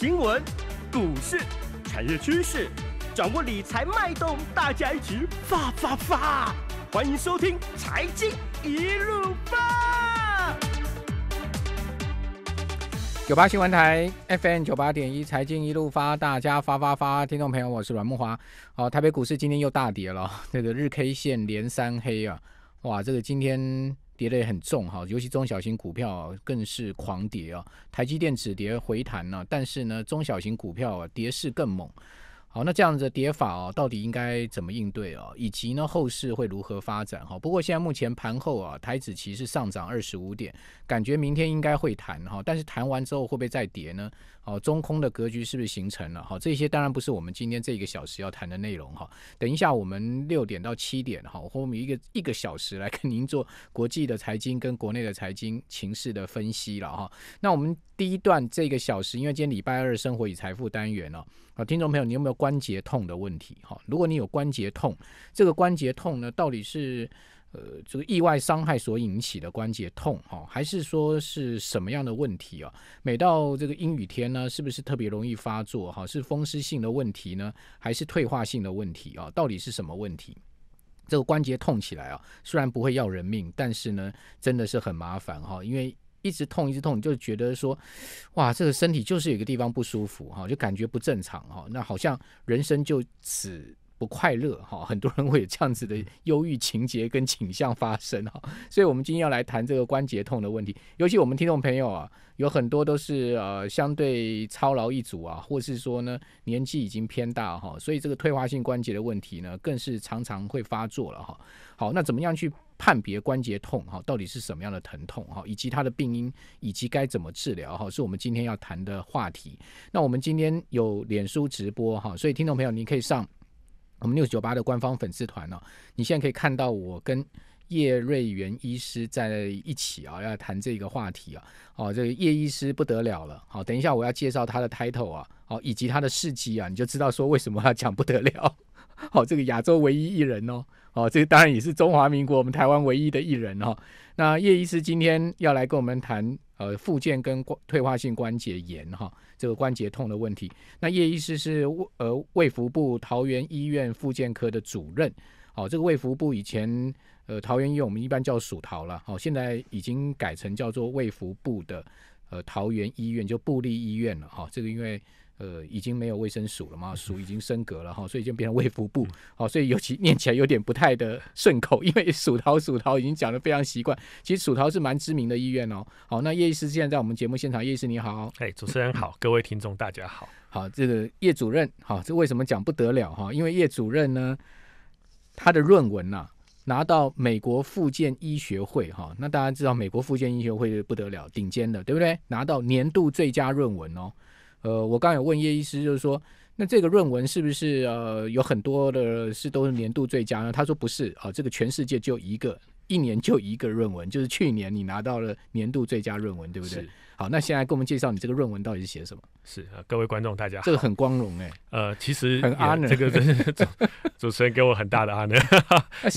新闻、股市、产业趋势，掌握理财脉动，大家一起发发发！欢迎收听《财经一路发》。九八新闻台 FM 九八点一，《财经一路发》，大家发发发！听众朋友，我是阮木华。好，台北股市今天又大跌了，这个日 K 线连三黑啊！哇，这个今天。跌的也很重哈，尤其中小型股票更是狂跌啊！台积电止跌回弹呢，但是呢，中小型股票啊跌势更猛。好，那这样的跌法哦，到底应该怎么应对哦？以及呢，后市会如何发展哈？不过现在目前盘后啊，台指其实上涨二十五点，感觉明天应该会弹哈，但是弹完之后会不会再跌呢？哦，中空的格局是不是形成了哈？这些当然不是我们今天这一个小时要谈的内容哈。等一下我们六点到七点哈，我们一个一个小时来跟您做国际的财经跟国内的财经情势的分析了哈。那我们第一段这个小时，因为今天礼拜二，生活与财富单元哦。听众朋友，你有没有关节痛的问题？哈，如果你有关节痛，这个关节痛呢，到底是呃这个意外伤害所引起的关节痛，哈，还是说是什么样的问题啊？每到这个阴雨天呢，是不是特别容易发作？哈，是风湿性的问题呢，还是退化性的问题啊？到底是什么问题？这个关节痛起来啊，虽然不会要人命，但是呢，真的是很麻烦哈，因为。一直痛一直痛，你就觉得说，哇，这个身体就是有一个地方不舒服哈，就感觉不正常哈，那好像人生就此不快乐哈。很多人会有这样子的忧郁情节跟倾向发生哈。所以我们今天要来谈这个关节痛的问题，尤其我们听众朋友啊，有很多都是呃相对操劳一族啊，或是说呢年纪已经偏大哈，所以这个退化性关节的问题呢，更是常常会发作了哈。好，那怎么样去？判别关节痛哈，到底是什么样的疼痛哈，以及它的病因以及该怎么治疗哈，是我们今天要谈的话题。那我们今天有脸书直播哈，所以听众朋友，你可以上我们六九八的官方粉丝团哦。你现在可以看到我跟叶瑞元医师在一起啊，要谈这个话题啊。哦，这个叶医师不得了了，好，等一下我要介绍他的 title 啊，好，以及他的事迹啊，你就知道说为什么他讲不得了。好，这个亚洲唯一一人哦。哦，这当然也是中华民国我们台湾唯一的艺人哈。那叶医师今天要来跟我们谈呃复健跟退化性关节炎哈，这个关节痛的问题。那叶医师是呃卫福部桃园医院复健科的主任。好，这个卫福部以前呃桃园医院我们一般叫属桃了，好，现在已经改成叫做卫福部的呃桃园医院，就部立医院了哈。这个因为呃，已经没有卫生署了嘛，署已经升格了哈，所以就变成卫福部，好，所以尤其念起来有点不太的顺口，因为薯桃薯桃已经讲的非常习惯。其实薯桃是蛮知名的医院哦，好，那叶医师现在在我们节目现场，叶医师你好，哎，主持人好，各位听众大家好，好，这个叶主任，好，这为什么讲不得了哈？因为叶主任呢，他的论文呐，拿到美国附件医学会哈，那大家知道美国附件医学会不得了，顶尖的对不对？拿到年度最佳论文哦。呃，我刚有问叶医师，就是说，那这个论文是不是呃有很多的是都是年度最佳呢？他说不是啊，这个全世界就一个，一年就一个论文，就是去年你拿到了年度最佳论文，对不对？好，那现在给我们介绍你这个论文到底是写什么？是啊，各位观众大家，这个很光荣哎。呃，其实很 honor，这个 主持人给我很大的 honor。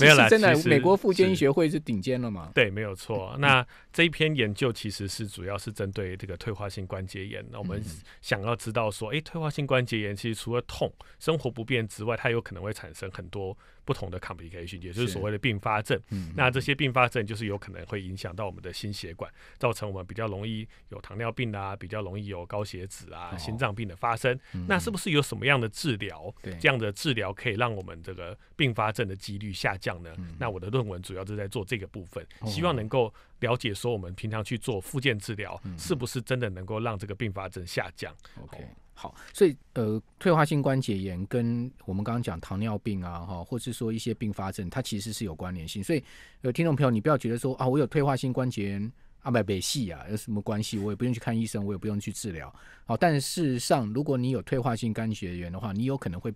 没有啦，真的，美国妇产医学会是顶尖了嘛？对，没有错。那这一篇研究其实是主要是针对这个退化性关节炎。那我们想要知道说，哎，退化性关节炎其实除了痛、生活不便之外，它有可能会产生很多不同的 complication，也就是所谓的并发症。嗯，那这些并发症就是有可能会影响到我们的心血管，造成我们比较容易。有糖尿病啊，比较容易有高血脂啊，心脏病的发生，那是不是有什么样的治疗？这样的治疗可以让我们这个并发症的几率下降呢？那我的论文主要是在做这个部分，希望能够了解说我们平常去做复健治疗，是不是真的能够让这个并发症下降？OK，好，所以呃，退化性关节炎跟我们刚刚讲糖尿病啊，哈，或是说一些并发症，它其实是有关联性。所以呃，听众朋友，你不要觉得说啊，我有退化性关节。炎。阿麦没戏啊，有什么关系？我也不用去看医生，我也不用去治疗。好，但事实上，如果你有退化性肝血缘的话，你有可能会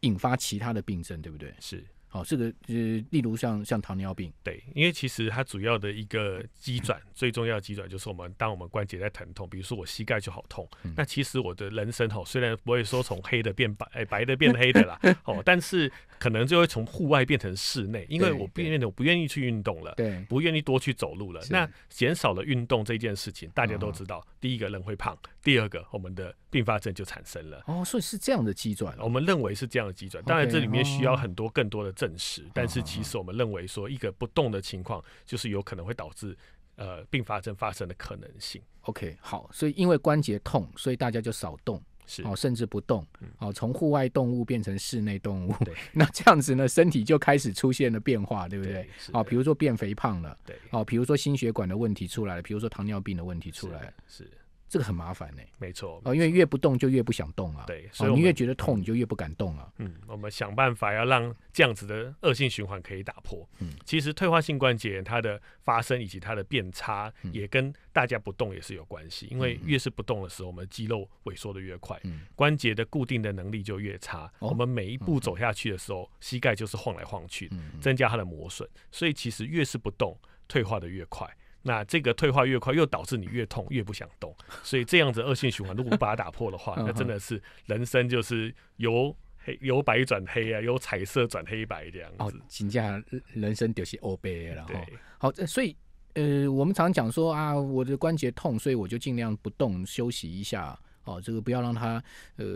引发其他的病症，对不对？是。哦，这个呃，例如像像糖尿病，对，因为其实它主要的一个机转，最重要的机转就是我们当我们关节在疼痛，比如说我膝盖就好痛，那其实我的人生哦，虽然不会说从黑的变白，哎，白的变黑的啦，哦，但是可能就会从户外变成室内，因为我变，我不愿意去运动了，对，不愿意多去走路了，那减少了运动这件事情，大家都知道，第一个人会胖，第二个我们的并发症就产生了，哦，所以是这样的机转，我们认为是这样的机转，当然这里面需要很多更多的。证实，但是其实我们认为说，一个不动的情况，就是有可能会导致呃并发症发生的可能性。OK，好，所以因为关节痛，所以大家就少动，是哦，甚至不动哦，从户外动物变成室内动物，那这样子呢，身体就开始出现了变化，对不对？哦，比如说变肥胖了，对哦，比如说心血管的问题出来了，比如说糖尿病的问题出来了，是。这个很麻烦呢，没错啊，因为越不动就越不想动啊，对，所以你越觉得痛，你就越不敢动啊。嗯，我们想办法要让这样子的恶性循环可以打破。嗯，其实退化性关节炎它的发生以及它的变差也跟大家不动也是有关系，因为越是不动的时候，我们肌肉萎缩的越快，关节的固定的能力就越差。我们每一步走下去的时候，膝盖就是晃来晃去，增加它的磨损，所以其实越是不动，退化的越快。那这个退化越快，又导致你越痛，越不想动，所以这样子恶性循环。如果把它打破的话，那真的是人生就是由黑由白转黑啊，由彩色转黑白这样子。哦，假，人生就是欧 a 了哈。对。好，所以呃，我们常讲说啊，我的关节痛，所以我就尽量不动休息一下。哦，这个不要让它呃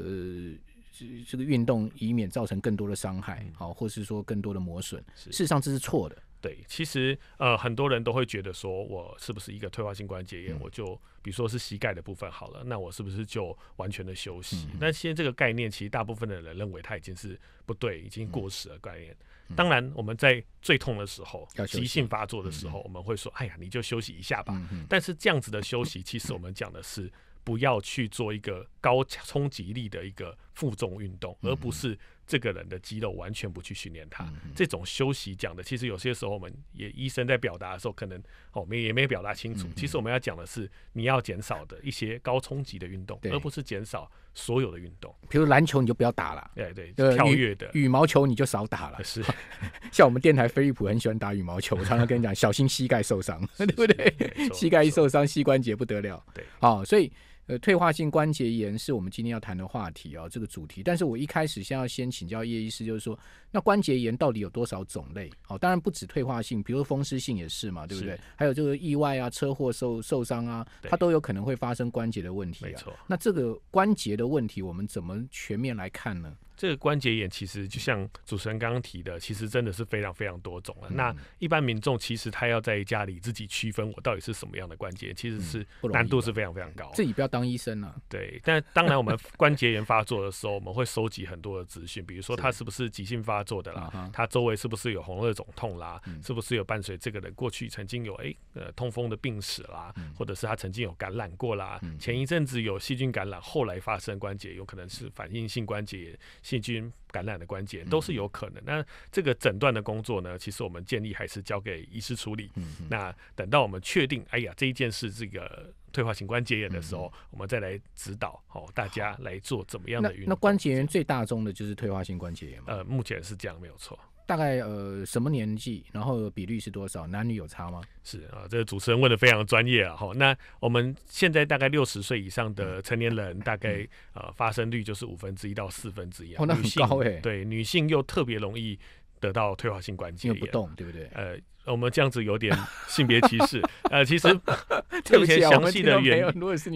这个运动，以免造成更多的伤害。好，或是说更多的磨损。事实上这是错的。对，其实呃很多人都会觉得说，我是不是一个退化性关节炎？我就比如说是膝盖的部分好了，那我是不是就完全的休息？那现在这个概念，其实大部分的人认为它已经是不对，已经过时的概念。当然，我们在最痛的时候，急性发作的时候，我们会说，哎呀，你就休息一下吧。但是这样子的休息，其实我们讲的是不要去做一个高冲击力的一个负重运动，而不是。这个人的肌肉完全不去训练他，这种休息讲的，其实有些时候我们也医生在表达的时候，可能哦没也没表达清楚。其实我们要讲的是，你要减少的一些高冲击的运动，而不是减少所有的运动。比如篮球你就不要打了，对对，跳跃的羽毛球你就少打了。是，像我们电台飞利浦很喜欢打羽毛球，常常跟你讲小心膝盖受伤，对不对？膝盖一受伤膝关节不得了。对，好，所以。呃，退化性关节炎是我们今天要谈的话题啊，这个主题。但是我一开始先要先请教叶医师，就是说，那关节炎到底有多少种类？哦，当然不止退化性，比如风湿性也是嘛，对不对？还有就是意外啊，车祸受受伤啊，它都有可能会发生关节的问题啊。没错，那这个关节的问题，我们怎么全面来看呢？这个关节炎其实就像主持人刚刚提的，其实真的是非常非常多种了。那一般民众其实他要在家里自己区分我到底是什么样的关节，其实是难度是非常非常高。自己不要当医生了。对，但当然我们关节炎发作的时候，我们会收集很多的资讯，比如说他是不是急性发作的啦，他周围是不是有红热肿痛啦，是不是有伴随这个人过去曾经有哎呃痛风的病史啦，或者是他曾经有感染过啦，前一阵子有细菌感染，后来发生关节，有可能是反应性关节。细菌感染的关节都是有可能。那这个诊断的工作呢，其实我们建议还是交给医师处理。那等到我们确定，哎呀，这一件是这个退化性关节炎的时候，我们再来指导好大家来做怎么样的运动。那关节炎最大宗的就是退化性关节炎吗？呃，目前是这样，没有错。大概呃什么年纪，然后比率是多少？男女有差吗？是啊，这个主持人问的非常专业啊！好，那我们现在大概六十岁以上的成年人，大概呃发生率就是五分之一到四分之一。哦，那很高哎。对，女性又特别容易。得到退化性关节炎不动，对不对？呃，我们这样子有点性别歧视。呃，其实 特别详细的原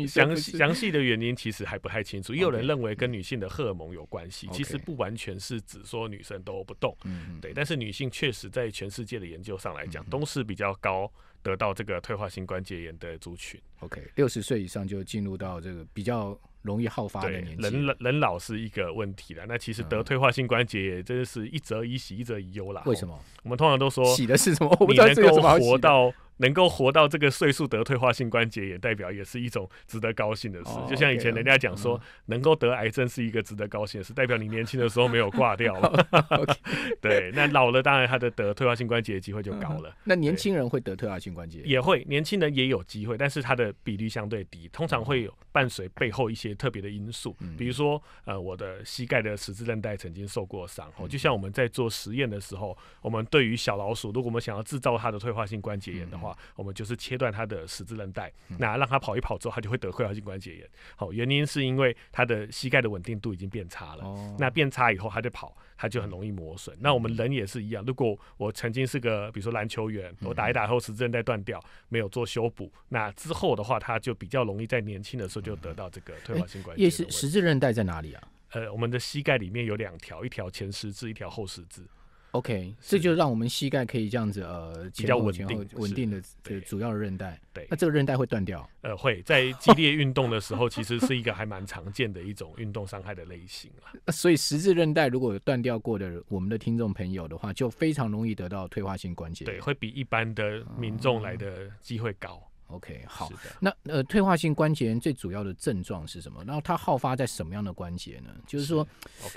详细详细的原因其实还不太清楚。也有人认为跟女性的荷尔蒙有关系，其实不完全是只说女生都不动，嗯，对。但是女性确实，在全世界的研究上来讲，都是比较高得到这个退化性关节炎的族群。OK，六十岁以上就进入到这个比较。容易好发的年纪，人老人老是一个问题了。那其实得退化性关节，真的是一则一喜，一则一忧啦。为什么？我们通常都说喜的是什么？你能够活到。能够活到这个岁数得退化性关节也代表也是一种值得高兴的事，就像以前人家讲说，能够得癌症是一个值得高兴的事，代表你年轻的时候没有挂掉。对，那老了当然他的得退化性关节的机会就高了。那年轻人会得退化性关节？也会，年轻人也有机会，但是他的比率相对低，通常会有伴随背后一些特别的因素，比如说呃我的膝盖的十字韧带曾经受过伤。哦，就像我们在做实验的时候，我们对于小老鼠，如果我们想要制造它的退化性关节炎的话，我们就是切断他的十字韧带，那让他跑一跑之后，他就会得退化性关节炎。好，原因是因为他的膝盖的稳定度已经变差了。那变差以后，他就跑，他就很容易磨损。那我们人也是一样，如果我曾经是个比如说篮球员，我打一打后十字韧带断掉，没有做修补，那之后的话，他就比较容易在年轻的时候就得到这个退化性关节炎。也是十字韧带在哪里啊？呃，我们的膝盖里面有两条，一条前十字，一条后十字。OK，这就让我们膝盖可以这样子呃，比较稳定稳定的呃主要的韧带。对，那这个韧带会断掉。呃，会在激烈运动的时候，其实是一个还蛮常见的一种运动伤害的类型了。所以十字韧带如果有断掉过的，我们的听众朋友的话，就非常容易得到退化性关节。对，会比一般的民众来的机会高。OK，好，那呃，退化性关节炎最主要的症状是什么？然后它好发在什么样的关节呢？就是说，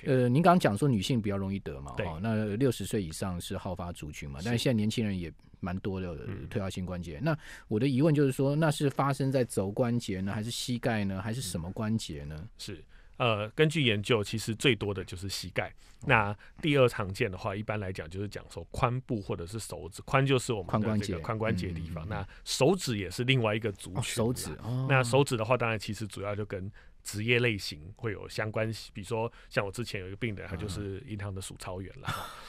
呃，您刚刚讲说女性比较容易得嘛，哦，那六十岁以上是好发族群嘛，但是现在年轻人也蛮多的退化性关节。那我的疑问就是说，那是发生在肘关节呢，还是膝盖呢，还是什么关节呢？是。呃，根据研究，其实最多的就是膝盖。那第二常见的话，一般来讲就是讲说髋部或者是手指。髋就是我们的这个髋关节地方。那手指也是另外一个族群。手指。那手指的话，当然其实主要就跟。职业类型会有相关，比如说像我之前有一个病人，他就是银行的数钞员了。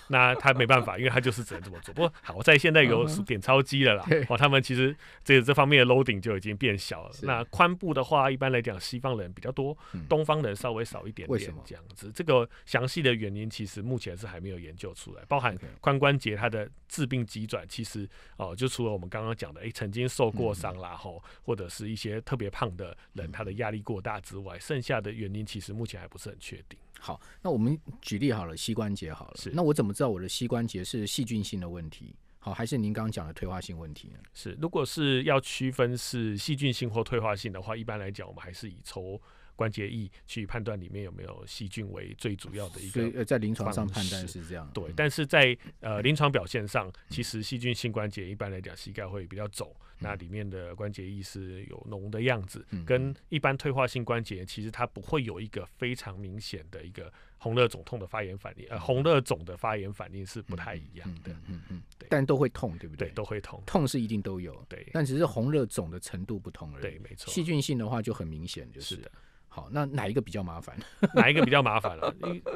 那他没办法，因为他就是只能这么做。不过好，我在现在有点钞机了啦，哦，他们其实这这方面的 loading 就已经变小了。那髋部的话，一般来讲西方人比较多，东方人稍微少一点点。这样子？这个详细的原因其实目前是还没有研究出来。包含髋关节它的致病急转，其实哦，就除了我们刚刚讲的，哎，曾经受过伤啦，吼，或者是一些特别胖的人，他的压力过大之。外。剩下的原因其实目前还不是很确定。好，那我们举例好了，膝关节好了。是，那我怎么知道我的膝关节是细菌性的问题，好，还是您刚刚讲的退化性问题呢？是，如果是要区分是细菌性或退化性的话，一般来讲，我们还是以抽。关节液去判断里面有没有细菌为最主要的一个呃，所以，在临床上判断是这样。对，但是在呃临床表现上，其实细菌性关节一般来讲，膝盖会比较肿，那里面的关节液是有脓的样子。跟一般退化性关节，其实它不会有一个非常明显的一个红热肿痛的发炎反应。呃，红热肿的发炎反应是不太一样的。嗯嗯，对。但都会痛，对不对？对，都会痛。痛是一定都有。对，但只是红热肿的程度不同而已。对，没错。细菌性的话就很明显，就是的。好，那哪一个比较麻烦？哪一个比较麻烦了？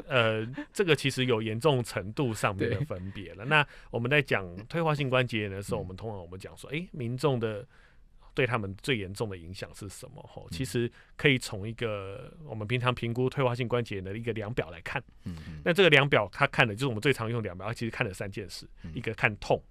呃，这个其实有严重程度上面的分别了。那我们在讲退化性关节炎的时候，我们通常我们讲说，哎，民众的对他们最严重的影响是什么？吼，其实可以从一个我们平常评估退化性关节炎的一个量表来看。嗯那这个量表它看的就是我们最常用量表，它其实看了三件事：一个看痛。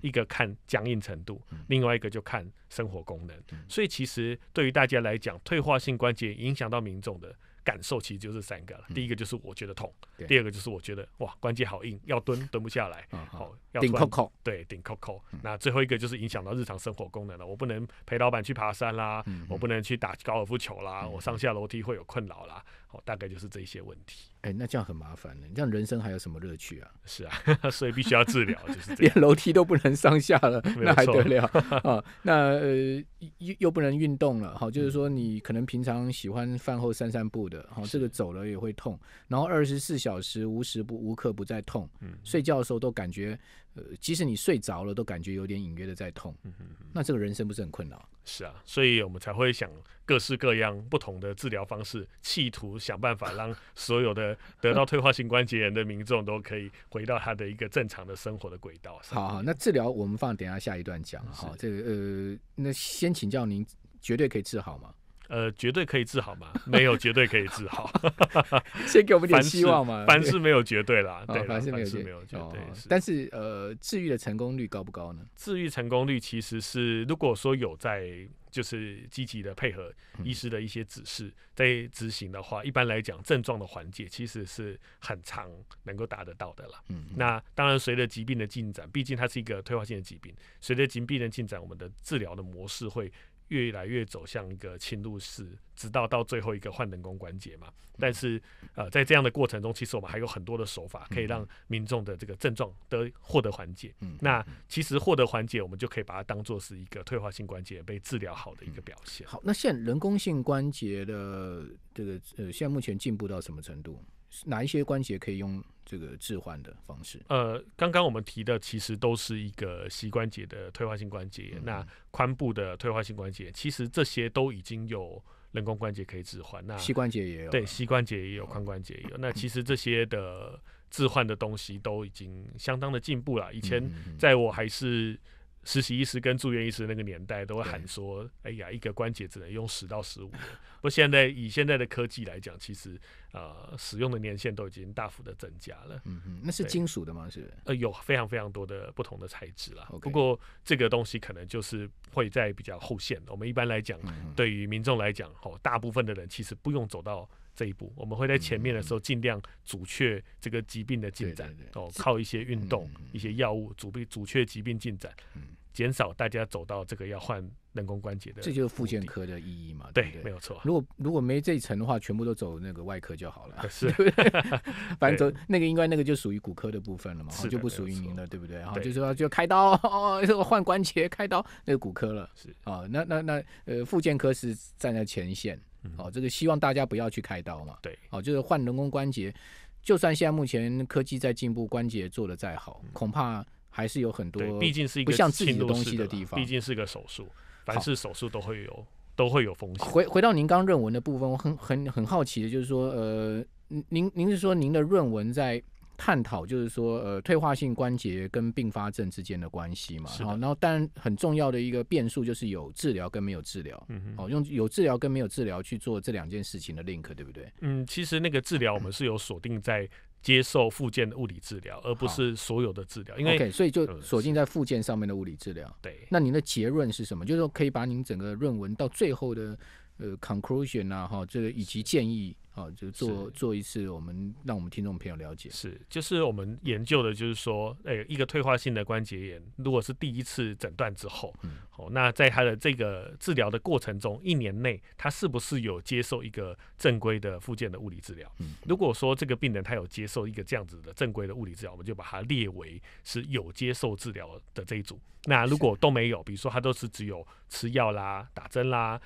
一个看僵硬程度，另外一个就看生活功能。所以其实对于大家来讲，退化性关节影响到民众的感受，其实就是三个了。第一个就是我觉得痛，第二个就是我觉得哇关节好硬，要蹲蹲不下来，好顶扣扣，对顶扣扣。那最后一个就是影响到日常生活功能了。我不能陪老板去爬山啦，我不能去打高尔夫球啦，我上下楼梯会有困扰啦。大概就是这些问题，哎，那这样很麻烦了，你这样人生还有什么乐趣啊？是啊，所以必须要治疗，就是连楼梯都不能上下了，那还得了 啊？那呃又又不能运动了，好，就是说你可能平常喜欢饭后散散步的，好，这个走了也会痛，然后二十四小时无时不无刻不在痛，睡觉的时候都感觉。呃，即使你睡着了，都感觉有点隐约的在痛。嗯那这个人生不是很困扰？是啊，所以我们才会想各式各样不同的治疗方式，企图想办法让 所有的得到退化性关节炎的民众都可以回到他的一个正常的生活的轨道。好，那治疗我们放等下下一段讲。好，这个呃，那先请教您，绝对可以治好吗？呃，绝对可以治好吗？没有，绝对可以治好。先给我们点希望嘛。凡事没有绝对啦，对，凡事没有绝对。但是呃，治愈的成功率高不高呢？治愈成功率其实是，如果说有在就是积极的配合医师的一些指示在执行的话，一般来讲症状的缓解其实是很长能够达得到的了。嗯，那当然随着疾病的进展，毕竟它是一个退化性的疾病，随着疾病的进展，我们的治疗的模式会。越来越走向一个侵入式，直到到最后一个换人工关节嘛。但是，呃，在这样的过程中，其实我们还有很多的手法可以让民众的这个症状得获得缓解。嗯，那其实获得缓解，我们就可以把它当做是一个退化性关节被治疗好的一个表现。好，那现人工性关节的这个呃，现在目前进步到什么程度？哪一些关节可以用这个置换的方式？呃，刚刚我们提的其实都是一个膝关节的退化性关节，那髋部的退化性关节，其实这些都已经有人工关节可以置换。那膝关节也有，对，膝关节也有，髋关节也有。那其实这些的置换的东西都已经相当的进步了。以前在我还是。实习医师跟住院医师那个年代都会喊说：“哎呀，一个关节只能用十到十五不，现在以现在的科技来讲，其实呃，使用的年限都已经大幅的增加了。嗯哼，那是金属的吗？是？呃，有非常非常多的不同的材质啦。不过这个东西可能就是会在比较后线。我们一般来讲，对于民众来讲，吼，大部分的人其实不用走到这一步。我们会在前面的时候尽量阻却这个疾病的进展，哦，靠一些运动、一些药物阻病、阻却疾病进展。减少大家走到这个要换人工关节的，这就是附件科的意义嘛？对，没有错。如果如果没这一层的话，全部都走那个外科就好了。是，反正走那个应该那个就属于骨科的部分了嘛，就不属于您了，对不对？哈，就是说就开刀 哦，换关节开刀，那个骨科了。是啊，那那那呃，附件科是站在前线哦，这个希望大家不要去开刀嘛。对，哦，就是换人工关节，就算现在目前科技在进步，关节做的再好，恐怕。还是有很多，毕竟是不像自己的东西的地方。毕竟是个手术，凡是手术都会有，都会有风险。回回到您刚论文的部分，我很很很好奇的，就是说，呃，您您是说您的论文在？探讨就是说，呃，退化性关节跟并发症之间的关系嘛。是。然后，当然很重要的一个变数就是有治疗跟没有治疗。嗯好，哦，用有治疗跟没有治疗去做这两件事情的 link，对不对？嗯，其实那个治疗我们是有锁定在接受附件的物理治疗，而不是所有的治疗。OK，所以就锁定在附件上面的物理治疗。对。那您的结论是什么？就是说可以把您整个论文到最后的呃 conclusion 啊，哈，这个以及建议。哦，就做做一次，我们让我们听众朋友了解。是，就是我们研究的，就是说，哎，一个退化性的关节炎，如果是第一次诊断之后，哦，那在他的这个治疗的过程中，一年内，他是不是有接受一个正规的附件的物理治疗？如果说这个病人他有接受一个这样子的正规的物理治疗，我们就把它列为是有接受治疗的这一组。那如果都没有，比如说他都是只有吃药啦、打针啦。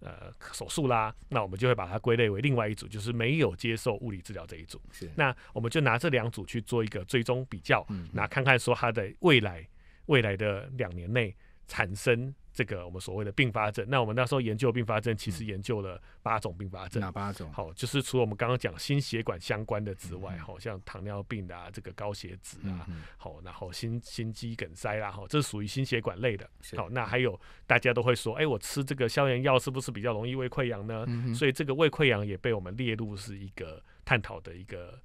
呃，手术啦，那我们就会把它归类为另外一组，就是没有接受物理治疗这一组。是，那我们就拿这两组去做一个最终比较，那看看说它的未来未来的两年内产生。这个我们所谓的并发症，那我们那时候研究并发症，其实研究了八种并发症。哪八种？好，就是除了我们刚刚讲心血管相关的之外，好，像糖尿病啊，这个高血脂啊，好，然后心心肌梗塞啦，哈，这是属于心血管类的。好，那还有大家都会说，哎，我吃这个消炎药是不是比较容易胃溃疡呢？所以这个胃溃疡也被我们列入是一个探讨的一个。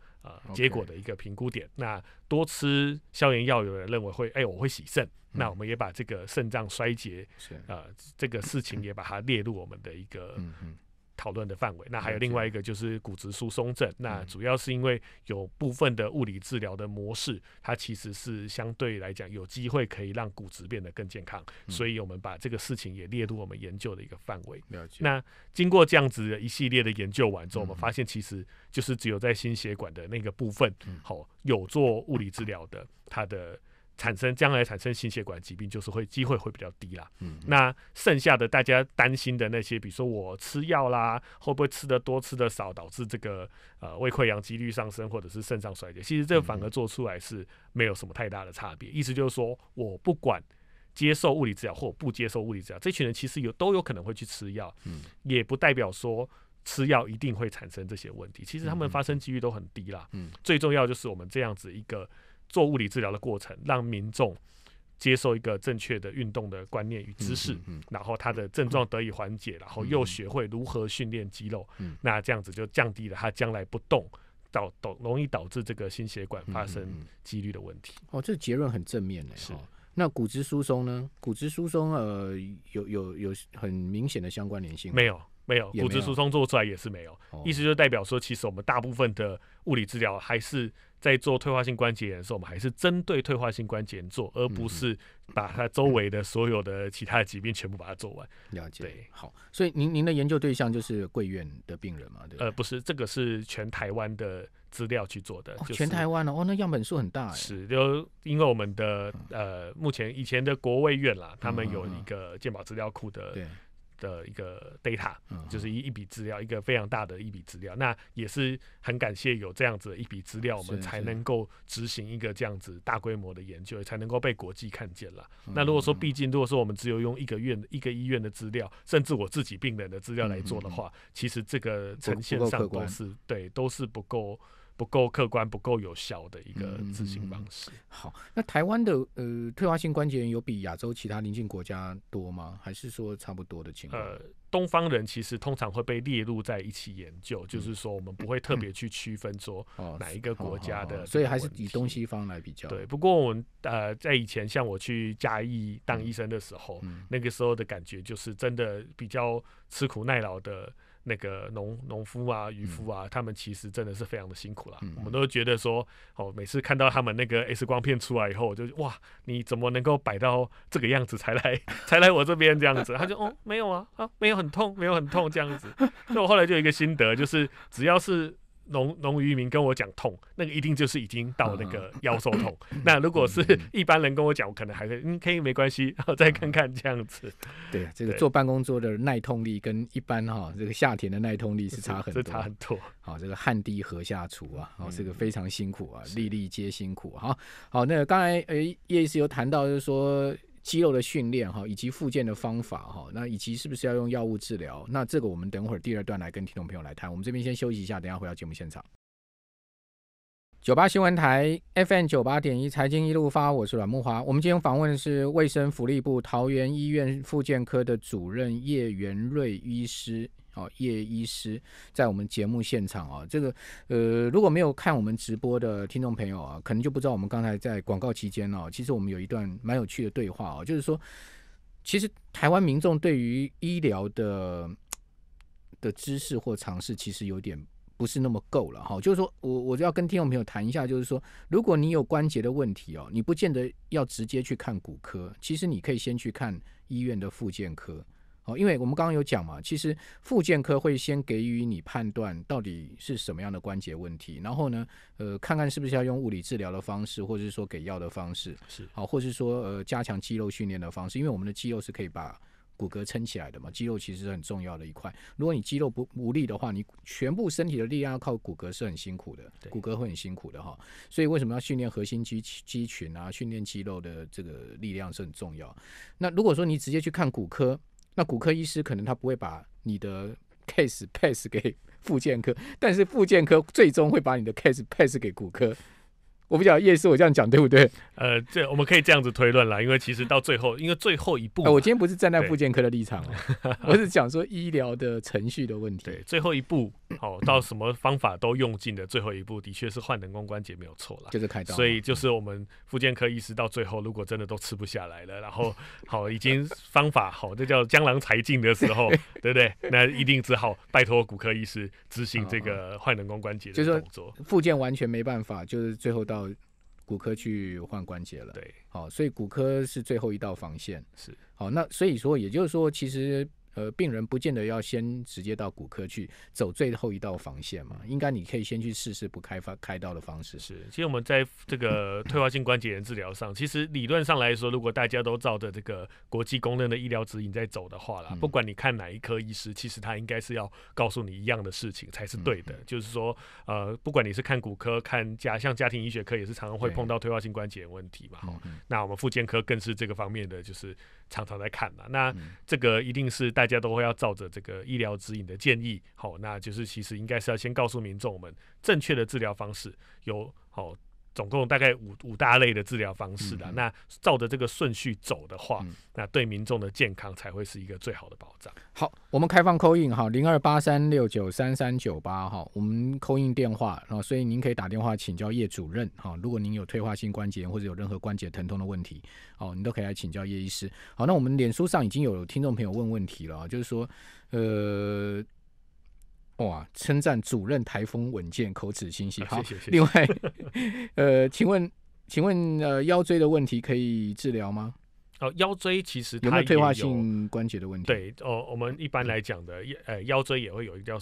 结果的一个评估点。那多吃消炎药，有人认为会，哎，我会洗肾。那我们也把这个肾脏衰竭，啊，这个事情也把它列入我们的一个。讨论的范围，那还有另外一个就是骨质疏松症，那主要是因为有部分的物理治疗的模式，它其实是相对来讲有机会可以让骨质变得更健康，所以我们把这个事情也列入我们研究的一个范围。了解。那经过这样子一系列的研究完之后，我们发现其实就是只有在心血管的那个部分，好有做物理治疗的，它的。产生将来产生心血管疾病，就是会机会会比较低啦。嗯，那剩下的大家担心的那些，比如说我吃药啦，会不会吃的多吃的少导致这个呃胃溃疡几率上升，或者是肾脏衰竭？其实这反而做出来是没有什么太大的差别。意思就是说我不管接受物理治疗或不接受物理治疗，这群人其实有都有可能会去吃药，嗯，也不代表说吃药一定会产生这些问题。其实他们发生几率都很低啦。嗯，最重要就是我们这样子一个。做物理治疗的过程，让民众接受一个正确的运动的观念与知识，然后他的症状得以缓解，然后又学会如何训练肌肉，那这样子就降低了他将来不动导导容易导致这个心血管发生几率的问题。哦，这结论很正面的是。那骨质疏松呢？骨质疏松呃，有有有很明显的相关联性没有。没有，骨质疏松做出来也是没有，意思就代表说，其实我们大部分的物理治疗还是在做退化性关节炎的时候，我们还是针对退化性关节炎做，而不是把它周围的所有的其他的疾病全部把它做完。了解，对，好，所以您您的研究对象就是贵院的病人嘛？呃，不是，这个是全台湾的资料去做的，全台湾哦，那样本数很大。是，就因为我们的呃，目前以前的国卫院啦，他们有一个健保资料库的。的一个 data，就是一一笔资料，一个非常大的一笔资料。那也是很感谢有这样子的一笔资料，我们才能够执行一个这样子大规模的研究，才能够被国际看见了。那如果说，毕竟如果说我们只有用一个院、一个医院的资料，甚至我自己病人的资料来做的话，其实这个呈现上都是对，都是不够。不够客观、不够有效的一个执行方式。好，那台湾的呃退化性关节炎有比亚洲其他邻近国家多吗？还是说差不多的情况？呃，东方人其实通常会被列入在一起研究，就是说我们不会特别去区分说哪一个国家的，所以还是以东西方来比较。对，不过我们呃在以前像我去嘉义当医生的时候，那个时候的感觉就是真的比较吃苦耐劳的。那个农农夫啊，渔夫啊，他们其实真的是非常的辛苦啦。我们都觉得说，哦，每次看到他们那个 X 光片出来以后，我就哇，你怎么能够摆到这个样子才来才来我这边这样子？他就哦，没有啊，啊，没有很痛，没有很痛这样子。那我后来就有一个心得，就是只要是。农农渔民跟我讲痛，那个一定就是已经到那个腰酸痛。那如果是一般人跟我讲，可能还是可以没关系，再看看这样子。对，这个坐办公桌的耐痛力跟一般哈，这个夏天的耐痛力是差很多。是差很多。好，这个汗滴禾下锄啊，这个非常辛苦啊，粒粒皆辛苦哈。好，那刚才诶叶医师有谈到，就是说。肌肉的训练哈，以及复健的方法哈，那以及是不是要用药物治疗？那这个我们等会儿第二段来跟听众朋友来谈。我们这边先休息一下，等下回到节目现场。九八新闻台 FM 九八点一，财经一路发，我是阮木华。我们今天访问的是卫生福利部桃园医院复健科的主任叶元瑞医师。好，叶医师在我们节目现场啊，这个呃，如果没有看我们直播的听众朋友啊，可能就不知道我们刚才在广告期间呢，其实我们有一段蛮有趣的对话哦，就是说，其实台湾民众对于医疗的的知识或尝试，其实有点不是那么够了哈。就是说我我要跟听众朋友谈一下，就是说，如果你有关节的问题哦，你不见得要直接去看骨科，其实你可以先去看医院的复健科。哦，因为我们刚刚有讲嘛，其实复健科会先给予你判断到底是什么样的关节问题，然后呢，呃，看看是不是要用物理治疗的方式，或者是说给药的方式，是，好，或者是说呃加强肌肉训练的方式，因为我们的肌肉是可以把骨骼撑起来的嘛，肌肉其实是很重要的一块。如果你肌肉不无力的话，你全部身体的力量要靠骨骼是很辛苦的，骨骼会很辛苦的哈。所以为什么要训练核心肌肌群啊？训练肌肉的这个力量是很重要。那如果说你直接去看骨科，那骨科医师可能他不会把你的 case pass 给复健科，但是复健科最终会把你的 case pass 给骨科。我不晓得叶师，我这样讲对不对？呃，这我们可以这样子推论了，因为其实到最后，因为最后一步，我今天不是站在复健科的立场，我是讲说医疗的程序的问题。对，最后一步。好，到什么方法都用尽的最后一步，的确是换人工关节没有错了，就是开刀。所以就是我们复健科医师到最后，如果真的都吃不下来了，然后好已经方法好，这叫江郎才尽的时候，对不对？那一定只好拜托骨科医师执行这个换人工关节的动作。复健完全没办法，就是最后到骨科去换关节了。对，好，所以骨科是最后一道防线。是，好，那所以说，也就是说，其实。呃，病人不见得要先直接到骨科去走最后一道防线嘛，应该你可以先去试试不开发开刀的方式。是，其实我们在这个退化性关节炎治疗上，其实理论上来说，如果大家都照着这个国际公认的医疗指引在走的话啦，不管你看哪一科医师，其实他应该是要告诉你一样的事情才是对的。就是说，呃，不管你是看骨科、看家，像家庭医学科也是常常会碰到退化性关节炎问题嘛，哈。那我们复健科更是这个方面的，就是常常在看嘛。那这个一定是大。大家都会要照着这个医疗指引的建议，好，那就是其实应该是要先告诉民众我们正确的治疗方式有好。总共大概五五大类的治疗方式的，那照着这个顺序走的话，那对民众的健康才会是一个最好的保障。好，我们开放扣印哈，零二八三六九三三九八哈，我们扣印电话，然后所以您可以打电话请教叶主任哈。如果您有退化性关节或者有任何关节疼痛的问题哦，你都可以来请教叶医师。好，那我们脸书上已经有听众朋友问问题了，就是说，呃。哇！称赞主任台风稳健，口齿清晰。好，谢谢。另外，呃，请问，请问，呃，腰椎的问题可以治疗吗？哦，腰椎其实有没有退化性关节的问题？对，哦，我们一般来讲的，呃，腰椎也会有一个叫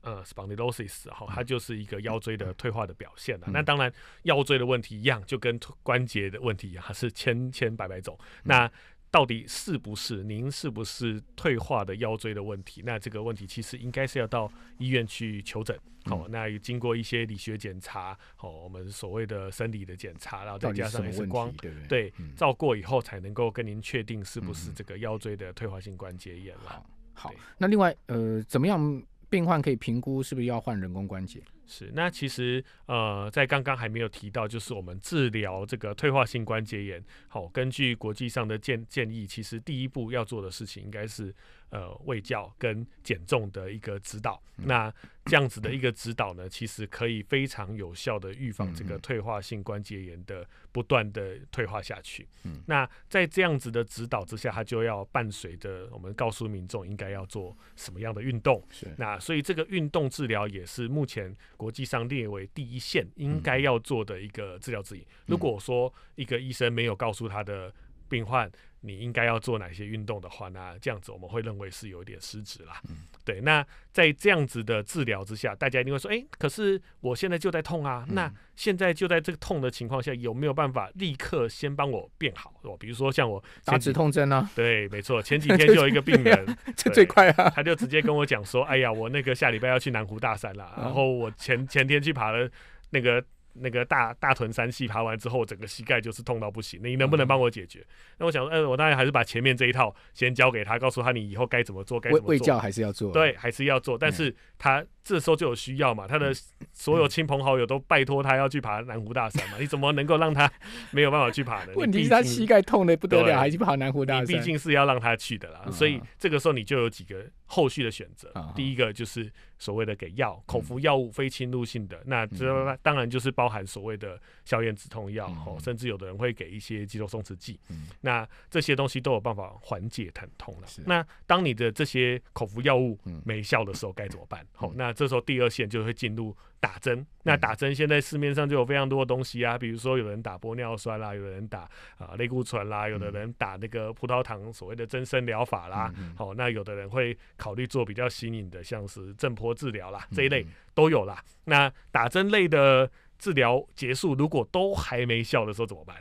呃，spondylosis，哈，它就是一个腰椎的退化的表现了。那当然，腰椎的问题一样，就跟关节的问题一样，是千千百百种。那到底是不是您是不是退化的腰椎的问题？那这个问题其实应该是要到医院去求诊。好，那经过一些理学检查，好，我们所谓的生理的检查，然后再加上一些光对照过以后，才能够跟您确定是不是这个腰椎的退化性关节炎了。好，那另外呃，怎么样病患可以评估是不是要换人工关节？是，那其实呃，在刚刚还没有提到，就是我们治疗这个退化性关节炎。好，根据国际上的建建议，其实第一步要做的事情应该是呃，胃教跟减重的一个指导。那这样子的一个指导呢，其实可以非常有效的预防这个退化性关节炎的不断的退化下去。嗯。那在这样子的指导之下，它就要伴随着我们告诉民众应该要做什么样的运动。是。那所以这个运动治疗也是目前。国际上列为第一线应该要做的一个治疗指引。如果说一个医生没有告诉他的。病患，你应该要做哪些运动的话呢？这样子我们会认为是有点失职啦。嗯，对。那在这样子的治疗之下，大家一定会说：哎，可是我现在就在痛啊。那现在就在这个痛的情况下，有没有办法立刻先帮我变好？哦，比如说像我打止痛针呢？对，没错。前几天就有一个病人，这最快啊，他就直接跟我讲说：哎呀，我那个下礼拜要去南湖大山了，然后我前前天去爬了那个。那个大大屯山系爬完之后，整个膝盖就是痛到不行。你能不能帮我解决？那我想说，哎，我当然还是把前面这一套先教给他，告诉他你以后该怎么做，该怎么做，还是要做，对，还是要做。但是他这时候就有需要嘛，他的所有亲朋好友都拜托他要去爬南湖大山嘛，你怎么能够让他没有办法去爬呢？问题是他膝盖痛的不得了，还去爬南湖大山？毕竟是要让他去的啦，所以这个时候你就有几个。后续的选择，第一个就是所谓的给药，口服药物、非侵入性的，那这当然就是包含所谓的消炎止痛药，甚至有的人会给一些肌肉松弛剂，那这些东西都有办法缓解疼痛了。那当你的这些口服药物没效的时候该怎么办？哦，那这时候第二线就会进入。打针，那打针现在市面上就有非常多的东西啊，比如说有人打玻尿酸啦，有人打啊类固醇啦，有的人打那个葡萄糖所谓的增生疗法啦，好，那有的人会考虑做比较新颖的，像是震波治疗啦这一类都有啦。那打针类的治疗结束，如果都还没效的时候怎么办？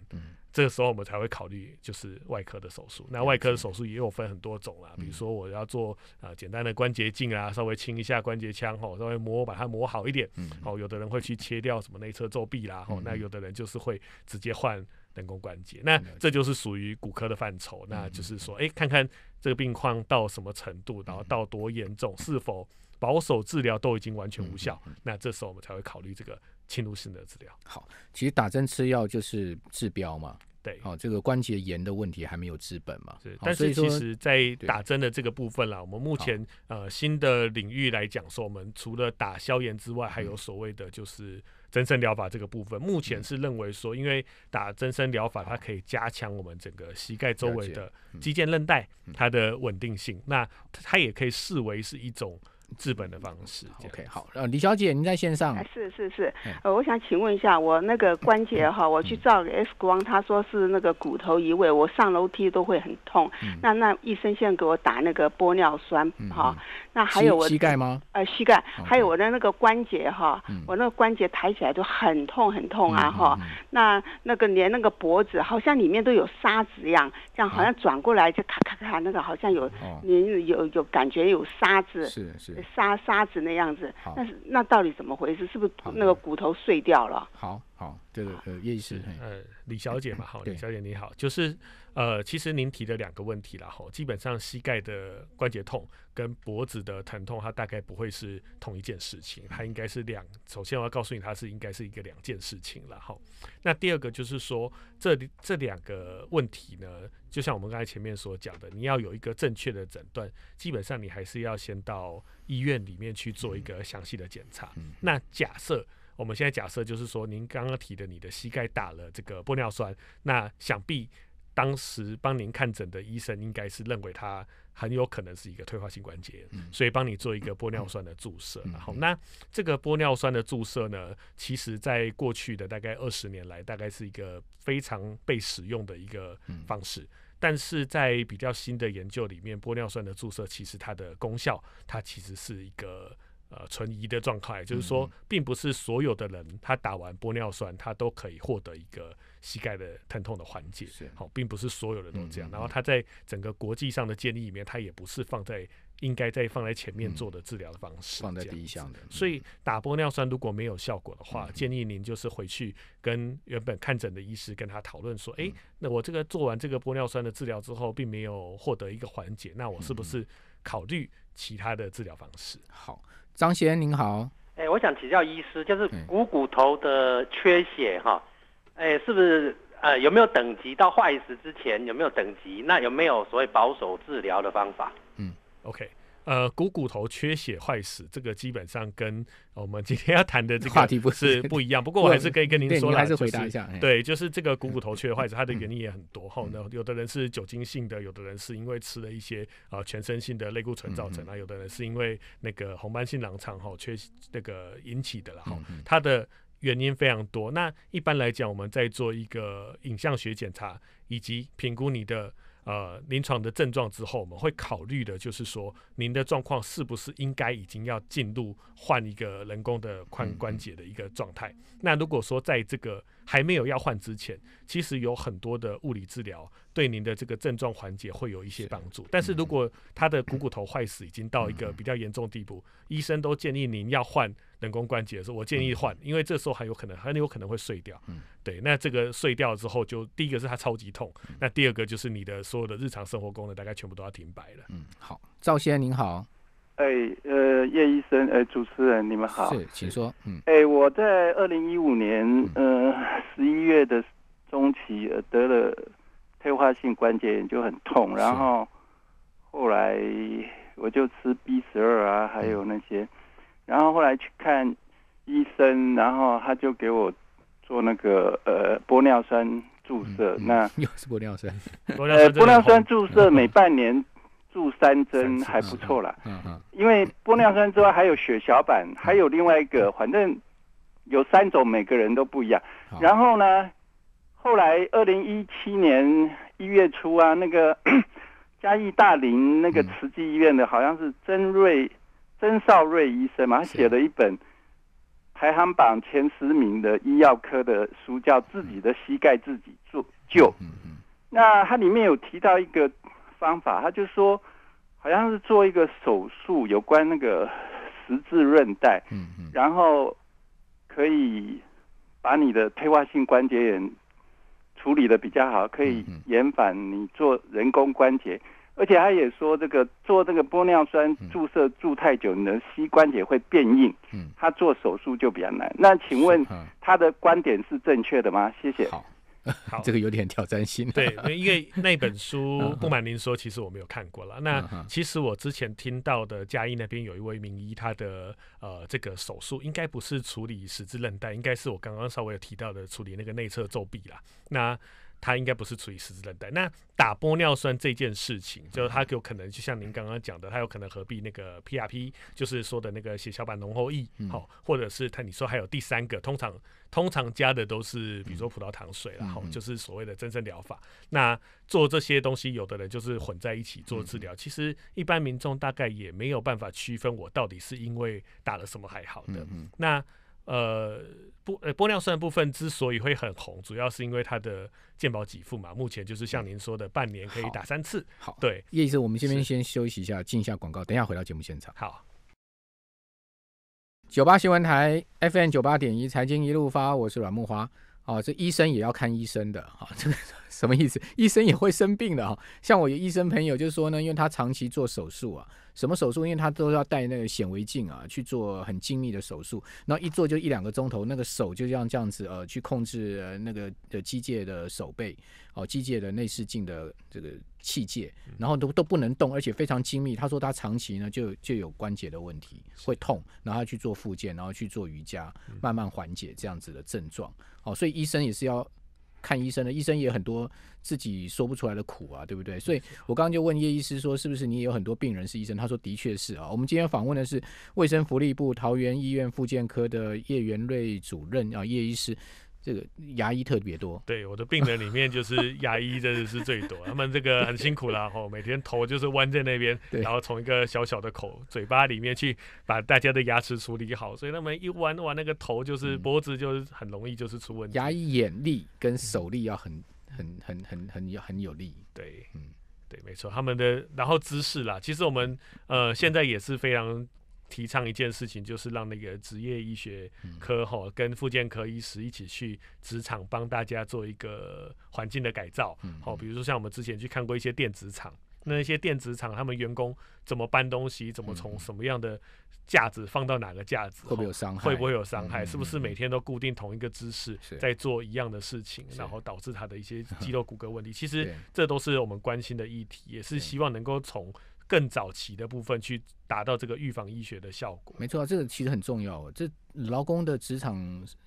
这个时候我们才会考虑就是外科的手术。那外科的手术也有分很多种啦，比如说我要做啊简单的关节镜啊，稍微清一下关节腔吼，稍微磨把它磨好一点。好，有的人会去切掉什么内侧皱壁啦，吼，那有的人就是会直接换人工关节。那这就是属于骨科的范畴。那就是说，哎，看看这个病况到什么程度，然后到多严重，是否保守治疗都已经完全无效，那这时候我们才会考虑这个。侵入性的治疗。好，其实打针吃药就是治标嘛。对，哦，这个关节炎的问题还没有治本嘛。是，但是其实，在打针的这个部分啦，我们目前呃新的领域来讲，说我们除了打消炎之外，还有所谓的就是增生疗法这个部分。目前是认为说，因为打增生疗法，它可以加强我们整个膝盖周围的肌腱韧带它的稳定性。那它也可以视为是一种。治本的方式。OK，好，呃，李小姐，您在线上，是是是，呃，我想请问一下，我那个关节哈，我去照个 X 光，他说是那个骨头移位，我上楼梯都会很痛。那那医生现在给我打那个玻尿酸，哈。那还有我膝盖吗？呃，膝盖还有我的那个关节哈，我那个关节抬起来都很痛很痛啊哈。那那个连那个脖子好像里面都有沙子一样，这样好像转过来就咔咔咔，那个好像有连有有感觉有沙子是是沙沙子那样子。那是那到底怎么回事？是不是那个骨头碎掉了？好。好，这个叶医师，呃，李小姐嘛，好，李小姐你好，就是，呃，其实您提的两个问题啦，吼，基本上膝盖的关节痛跟脖子的疼痛，它大概不会是同一件事情，它应该是两。首先我要告诉你，它是应该是一个两件事情了，哈。那第二个就是说，这这两个问题呢，就像我们刚才前面所讲的，你要有一个正确的诊断，基本上你还是要先到医院里面去做一个详细的检查。那假设。我们现在假设就是说，您刚刚提的，你的膝盖打了这个玻尿酸，那想必当时帮您看诊的医生应该是认为它很有可能是一个退化性关节，所以帮你做一个玻尿酸的注射。好，那这个玻尿酸的注射呢，其实在过去的大概二十年来，大概是一个非常被使用的一个方式，但是在比较新的研究里面，玻尿酸的注射其实它的功效，它其实是一个。呃，存疑的状态，就是说，并不是所有的人他打完玻尿酸，他都可以获得一个膝盖的疼痛的缓解，好，并不是所有的都这样。然后他在整个国际上的建议里面，他也不是放在应该在放在前面做的治疗的方式，放在第一项的。所以打玻尿酸如果没有效果的话，建议您就是回去跟原本看诊的医师跟他讨论说，哎，那我这个做完这个玻尿酸的治疗之后，并没有获得一个缓解，那我是不是考虑其他的治疗方式？好。张先生您好，哎，我想请教医师，就是股骨头的缺血哈，哎，是不是呃有没有等级到坏死之前有没有等级？那有没有所谓保守治疗的方法？嗯，OK。呃，股骨头缺血坏死这个基本上跟我们今天要谈的这个话题不是不一样。不过我还是可以跟您说啦，还是回答一下。对，就是这个股骨头缺坏死，它的原因也很多。哈，那有的人是酒精性的，有的人是因为吃了一些啊全身性的类固醇造成的，有的人是因为那个红斑性狼疮哈缺那个引起的啦。哈，它的原因非常多。那一般来讲，我们在做一个影像学检查以及评估你的。呃，临床的症状之后，我们会考虑的就是说，您的状况是不是应该已经要进入换一个人工的髋关节的一个状态？那如果说在这个……还没有要换之前，其实有很多的物理治疗对您的这个症状缓解会有一些帮助。但是如果他的股骨头坏死已经到一个比较严重地步，医生都建议您要换人工关节的时候，我建议换，因为这时候还有可能很有可能会碎掉。嗯，对，那这个碎掉之后，就第一个是它超级痛，那第二个就是你的所有的日常生活功能大概全部都要停摆了。嗯，好，赵先生您好。哎，呃，叶医生，呃，主持人，你们好。是，请说。嗯，哎，我在二零一五年，呃，十一月的中期得了退化性关节炎，就很痛。然后后来我就吃 B 十二啊，还有那些。然后后来去看医生，然后他就给我做那个呃玻尿酸注射。那又是玻尿酸？呃，玻尿酸注射每半年。注三针还不错啦，嗯嗯，因为玻尿酸之外还有血小板，还有另外一个，反正有三种，每个人都不一样。然后呢，后来二零一七年一月初啊，那个 嘉义大林那个慈济医院的，好像是曾瑞、曾少瑞医生嘛，他写了一本排行榜前十名的医药科的书，叫《自己的膝盖自己做》。救》，嗯那它里面有提到一个。方法，他就说好像是做一个手术，有关那个十字韧带，嗯嗯，然后可以把你的退化性关节炎处理的比较好，可以延缓你做人工关节，而且他也说这个做这个玻尿酸注射注太久，你的膝关节会变硬，嗯，他做手术就比较难。那请问他的观点是正确的吗？谢谢。好，这个有点挑战性。对，因为那本书 不瞒您说，其实我没有看过了。那其实我之前听到的嘉义那边有一位名医，他的呃这个手术应该不是处理十字韧带，应该是我刚刚稍微提到的处理那个内侧皱壁啦。那他应该不是处于实质韧带。那打玻尿酸这件事情，就是他有可能就像您刚刚讲的，他有可能何必那个 PRP，就是说的那个血小板浓厚液，好，或者是他你说还有第三个，通常通常加的都是比如说葡萄糖水，然后就是所谓的增生疗法。那做这些东西，有的人就是混在一起做治疗。其实一般民众大概也没有办法区分我到底是因为打了什么还好的。那呃。玻呃玻尿酸的部分之所以会很红，主要是因为它的健保给付嘛。目前就是像您说的，半年可以打三次。好，对，叶医生，我们这边先休息一下，进一下广告，等一下回到节目现场。好，九八新闻台 FM 九八点一，财经一路发，我是阮木华。啊，这医生也要看医生的啊，这个。什么意思？医生也会生病的哈。像我有医生朋友就说呢，因为他长期做手术啊，什么手术？因为他都要戴那个显微镜啊，去做很精密的手术。然后一做就一两个钟头，那个手就像这样子呃，去控制那个的机械的手背哦，机械的内视镜的这个器械，然后都都不能动，而且非常精密。他说他长期呢就就有关节的问题，会痛，然后去做复健，然后去做瑜伽，慢慢缓解这样子的症状。哦，所以医生也是要。看医生的医生也很多，自己说不出来的苦啊，对不对？所以我刚刚就问叶医师说，是不是你也有很多病人是医生？他说的确是啊。我们今天访问的是卫生福利部桃园医院妇健科的叶元瑞主任啊，叶医师。这个牙医特别多，对我的病人里面就是 牙医真的是最多，他们这个很辛苦了哈，每天头就是弯在那边，然后从一个小小的口嘴巴里面去把大家的牙齿处理好，所以他们一弯弯那个头就是脖子就是很容易就是出问题。牙医眼力跟手力要很很很很很很有有力，对，嗯，对，没错，他们的然后姿势啦，其实我们呃现在也是非常。提倡一件事情，就是让那个职业医学科哈跟复健科医师一起去职场帮大家做一个环境的改造。好，比如说像我们之前去看过一些电子厂，那一些电子厂他们员工怎么搬东西，怎么从什么样的架子放到哪个架子，会不会有伤害？会不会有伤害？是不是每天都固定同一个姿势在做一样的事情，然后导致他的一些 肌肉骨骼问题？其实这都是我们关心的议题，也是希望能够从更早期的部分去。达到这个预防医学的效果，没错，啊，这个其实很重要。这劳工的职场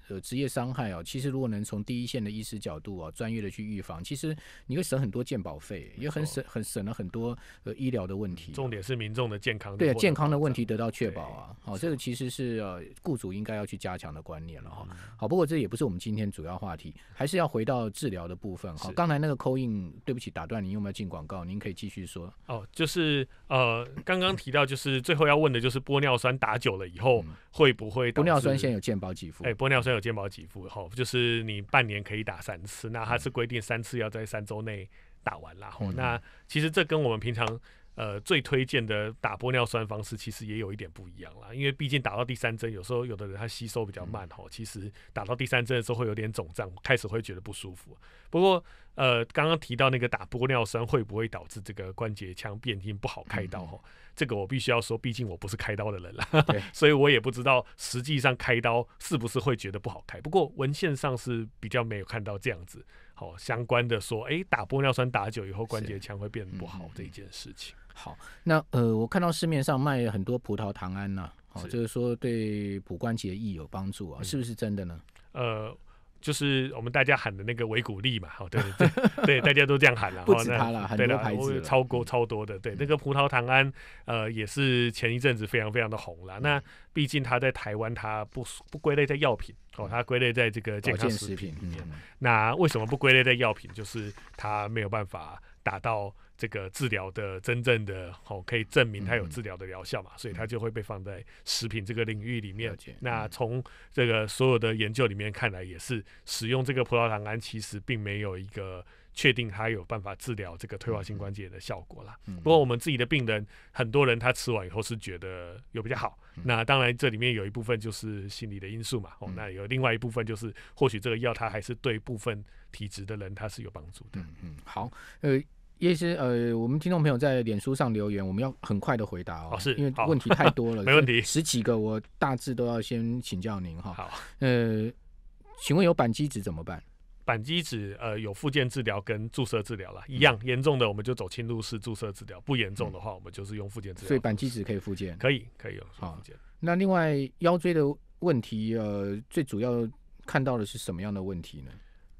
呃职业伤害哦，其实如果能从第一线的医师角度啊，专业的去预防，其实你会省很多健保费，也很省很省了很多呃医疗的问题。重点是民众的健康，对健康的问题得到确保啊。好，这个其实是呃雇主应该要去加强的观念了哈。好，不过这也不是我们今天主要话题，还是要回到治疗的部分。好，刚才那个扣印，对不起，打断你，有没有进广告？您可以继续说。哦，就是呃，刚刚提到就是。是最后要问的就是玻尿酸打久了以后会不会？玻尿酸现在有健保给付，哎，玻尿酸有健保给付，好，就是你半年可以打三次，那它是规定三次要在三周内打完啦，后那其实这跟我们平常。呃，最推荐的打玻尿酸方式其实也有一点不一样啦。因为毕竟打到第三针，有时候有的人他吸收比较慢哦，其实打到第三针的时候会有点肿胀，开始会觉得不舒服。不过，呃，刚刚提到那个打玻尿酸会不会导致这个关节腔变硬不好开刀哦？这个我必须要说，毕竟我不是开刀的人了，所以我也不知道实际上开刀是不是会觉得不好开。不过文献上是比较没有看到这样子好相关的说，哎，打玻尿酸打久以后关节腔会变不好这一件事情。好，那呃，我看到市面上卖很多葡萄糖胺呢。好，就是说对骨关节易益有帮助啊，是不是真的呢？呃，就是我们大家喊的那个维骨力嘛，好，对对对，大家都这样喊了，不止他了，很多牌子，超多超多的，对，那个葡萄糖胺，呃，也是前一阵子非常非常的红了。那毕竟它在台湾，它不不归类在药品，哦，它归类在这个健康食品里面。那为什么不归类在药品？就是它没有办法达到。这个治疗的真正的哦，可以证明它有治疗的疗效嘛？所以它就会被放在食品这个领域里面。那从这个所有的研究里面看来，也是使用这个葡萄糖胺，其实并没有一个确定它有办法治疗这个退化性关节炎的效果啦。不过我们自己的病人，很多人他吃完以后是觉得有比较好。那当然，这里面有一部分就是心理的因素嘛。哦，那有另外一部分就是，或许这个药它还是对部分体质的人它是有帮助的。嗯嗯，好，呃。也是呃，我们听众朋友在脸书上留言，我们要很快的回答哦，是因为问题太多了，十几个我大致都要先请教您哈。好，呃，请问有板机指怎么办？板机指呃有复健治疗跟注射治疗了，一样严重的我们就走轻度式注射治疗，不严重的话我们就是用复健治疗。所以板机指可以复健，可以，可以用附那另外腰椎的问题，呃，最主要看到的是什么样的问题呢？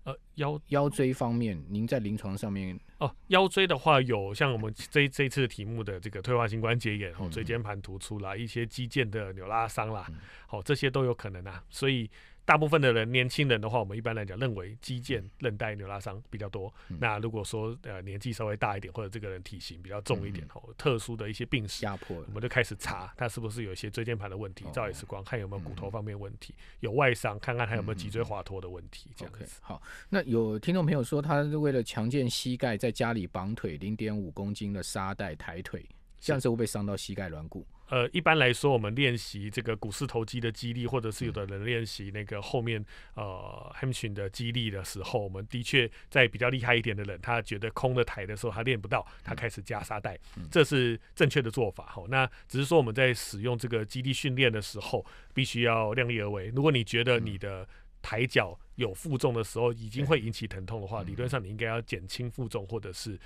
呃腰腰椎方面，您在临床上面。哦，腰椎的话，有像我们这这次题目的这个退化性关节炎，哦，椎间盘突出啦，一些肌腱的扭拉伤啦，好，这些都有可能啊，所以。大部分的人，年轻人的话，我们一般来讲认为肌腱、韧带扭拉伤比较多。那如果说呃年纪稍微大一点，或者这个人体型比较重一点，哦，特殊的一些病史，我们就开始查他是不是有一些椎间盘的问题，照一次光看有没有骨头方面问题，有外伤，看看他有没有脊椎滑脱的问题。这样子好。那有听众朋友说，他是为了强健膝盖，在家里绑腿零点五公斤的沙袋抬腿，这样子会被伤到膝盖软骨？呃，一般来说，我们练习这个股四头肌的肌力，或者是有的人练习那个后面呃 Hamstring 的肌力的时候，我们的确在比较厉害一点的人，他觉得空的抬的时候他练不到，他开始加沙袋，这是正确的做法好，那只是说我们在使用这个肌力训练的时候，必须要量力而为。如果你觉得你的抬脚有负重的时候已经会引起疼痛的话，理论上你应该要减轻负重，或者是。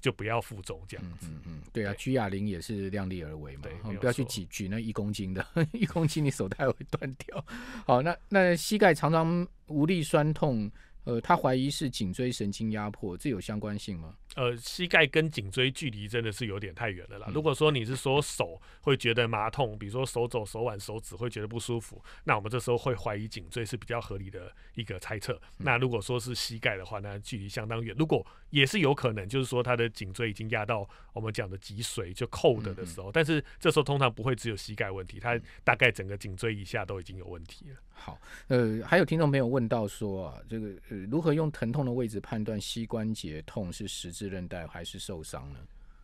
就不要负重这样子，嗯嗯，对啊，举哑铃也是量力而为嘛，对，不要去举举那一公斤的，一公斤你手带会断掉。好，那那膝盖常常无力酸痛，呃，他怀疑是颈椎神经压迫，这有相关性吗？呃，膝盖跟颈椎距离真的是有点太远了啦。如果说你是说手会觉得麻痛，比如说手肘、手腕、手指会觉得不舒服，那我们这时候会怀疑颈椎是比较合理的一个猜测。那如果说是膝盖的话，那距离相当远，如果也是有可能，就是说他的颈椎已经压到我们讲的脊髓就扣的的时候，但是这时候通常不会只有膝盖问题，他大概整个颈椎以下都已经有问题了。好，呃，还有听众朋友问到说啊，这个呃，如何用疼痛的位置判断膝关节痛是实质？韧带还是受伤呢？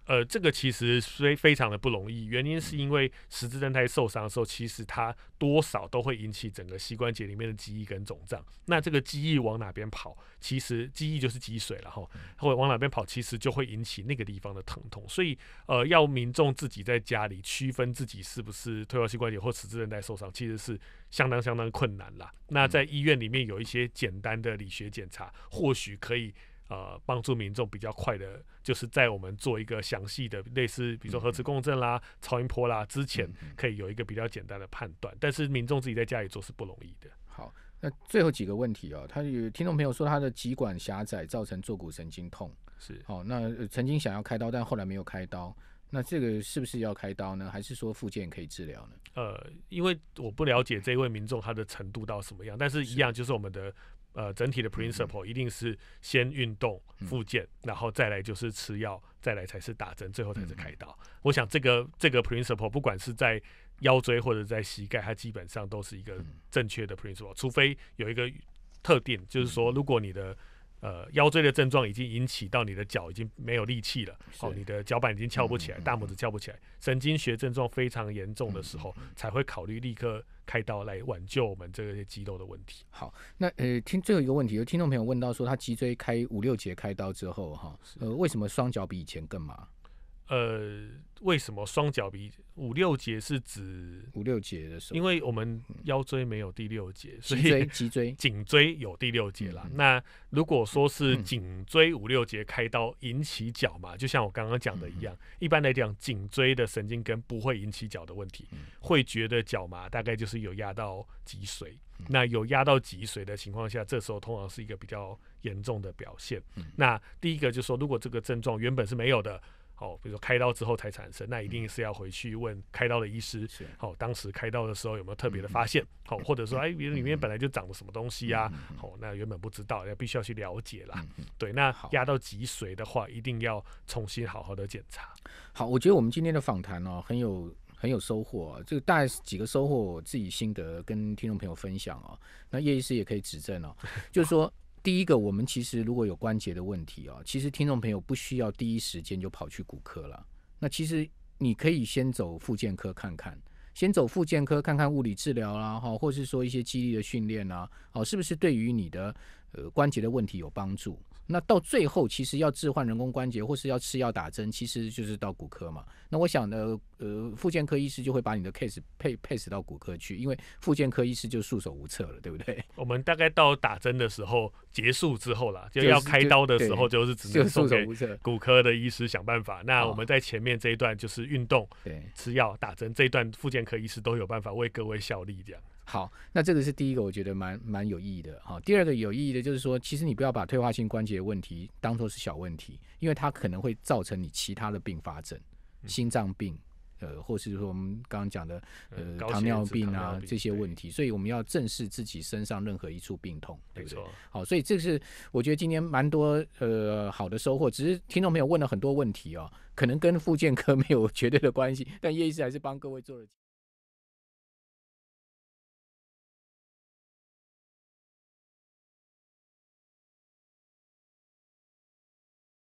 呃，这个其实非非常的不容易，原因是因为十字韧带受伤的时候，其实它多少都会引起整个膝关节里面的积液跟肿胀。那这个积液往哪边跑，其实积液就是积水了哈。或者往哪边跑，其实就会引起那个地方的疼痛。所以，呃，要民众自己在家里区分自己是不是退化膝关节或十字韧带受伤，其实是相当相当困难了。那在医院里面有一些简单的理学检查，或许可以。呃，帮助民众比较快的，就是在我们做一个详细的，类似比如说核磁共振啦、超音波啦之前，可以有一个比较简单的判断。但是民众自己在家里做是不容易的。好，那最后几个问题哦，他有听众朋友说他的脊管狭窄造成坐骨神经痛，是哦，那曾经想要开刀，但后来没有开刀，那这个是不是要开刀呢？还是说附件可以治疗呢？呃，因为我不了解这位民众他的程度到什么样，但是一样就是我们的。呃，整体的 principle 一定是先运动、复健，然后再来就是吃药，再来才是打针，最后才是开刀。我想这个这个 principle 不管是在腰椎或者在膝盖，它基本上都是一个正确的 principle，除非有一个特定，就是说如果你的。呃，腰椎的症状已经引起到你的脚已经没有力气了，哦，你的脚板已经翘不起来，大拇指翘不起来，神经学症状非常严重的时候，才会考虑立刻开刀来挽救我们这些肌肉的问题。好，那呃，听最后一个问题，有听众朋友问到说，他脊椎开五六节开刀之后，哈，呃，为什么双脚比以前更麻？呃。为什么双脚比五六节是指五六节的时候？因为我们腰椎没有第六节，所以脊椎、颈椎有第六节了。那如果说是颈椎五六节开刀引起脚嘛，就像我刚刚讲的一样，一般来讲，颈椎的神经根不会引起脚的问题，会觉得脚麻，大概就是有压到脊髓。那有压到脊髓的情况下，这时候通常是一个比较严重的表现。那第一个就是说，如果这个症状原本是没有的。哦，比如说开刀之后才产生，那一定是要回去问开刀的医师，好，当时开刀的时候有没有特别的发现？好，或者说，哎，比如里面本来就长了什么东西啊？哦，那原本不知道，要必须要去了解啦。对，那压到脊髓的话，一定要重新好好的检查。好，我觉得我们今天的访谈呢，很有很有收获，这个大概几个收获，我自己心得跟听众朋友分享啊。那叶医师也可以指正哦，就是说。第一个，我们其实如果有关节的问题啊，其实听众朋友不需要第一时间就跑去骨科了。那其实你可以先走复健科看看，先走复健科看看物理治疗啦，哈，或是说一些肌力的训练啊，好，是不是对于你的呃关节的问题有帮助？那到最后，其实要置换人工关节，或是要吃药打针，其实就是到骨科嘛。那我想呢，呃，复健科医师就会把你的 case 配配死到骨科去，因为复健科医师就束手无策了，对不对？我们大概到打针的时候结束之后了，就要开刀的时候就是只能无策，骨科的医师想办法。那我们在前面这一段就是运动、对吃药打针这一段，复健科医师都有办法为各位效力这样。好，那这个是第一个，我觉得蛮蛮有意义的。好，第二个有意义的就是说，其实你不要把退化性关节问题当作是小问题，因为它可能会造成你其他的并发症，心脏病，呃，或是说我们刚刚讲的，呃，糖尿病啊这些问题。所以我们要正视自己身上任何一处病痛。对不对？好，所以这是我觉得今天蛮多呃好的收获。只是听众朋友问了很多问题哦，可能跟附件科没有 绝对的关系，但叶医师还是帮各位做了。